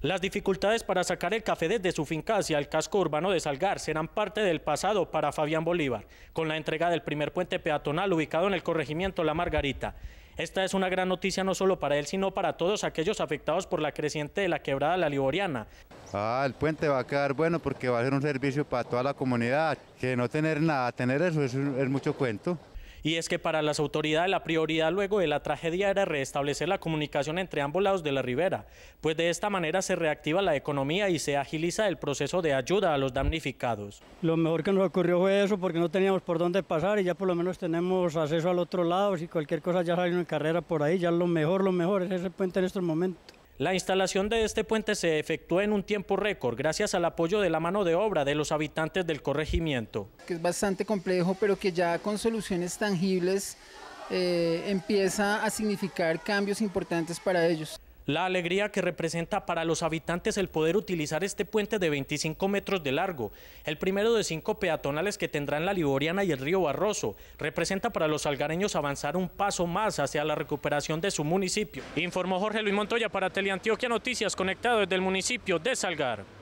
Las dificultades para sacar el café desde su finca hacia el casco urbano de Salgar serán parte del pasado para Fabián Bolívar, con la entrega del primer puente peatonal ubicado en el corregimiento La Margarita. Esta es una gran noticia no solo para él, sino para todos aquellos afectados por la creciente de la quebrada La Liboriana. Ah, el puente va a quedar bueno porque va a ser un servicio para toda la comunidad, que no tener nada, tener eso es mucho cuento. Y es que para las autoridades la prioridad luego de la tragedia era restablecer la comunicación entre ambos lados de la ribera, pues de esta manera se reactiva la economía y se agiliza el proceso de ayuda a los damnificados. Lo mejor que nos ocurrió fue eso, porque no teníamos por dónde pasar y ya por lo menos tenemos acceso al otro lado, si cualquier cosa ya salió en carrera por ahí, ya lo mejor, lo mejor es ese puente en estos momentos. La instalación de este puente se efectuó en un tiempo récord gracias al apoyo de la mano de obra de los habitantes del corregimiento. Que es bastante complejo, pero que ya con soluciones tangibles eh, empieza a significar cambios importantes para ellos. La alegría que representa para los habitantes el poder utilizar este puente de 25 metros de largo, el primero de cinco peatonales que tendrán la Liboriana y el río Barroso, representa para los salgareños avanzar un paso más hacia la recuperación de su municipio. Informó Jorge Luis Montoya para Teleantioquia Noticias, conectado desde el municipio de Salgar.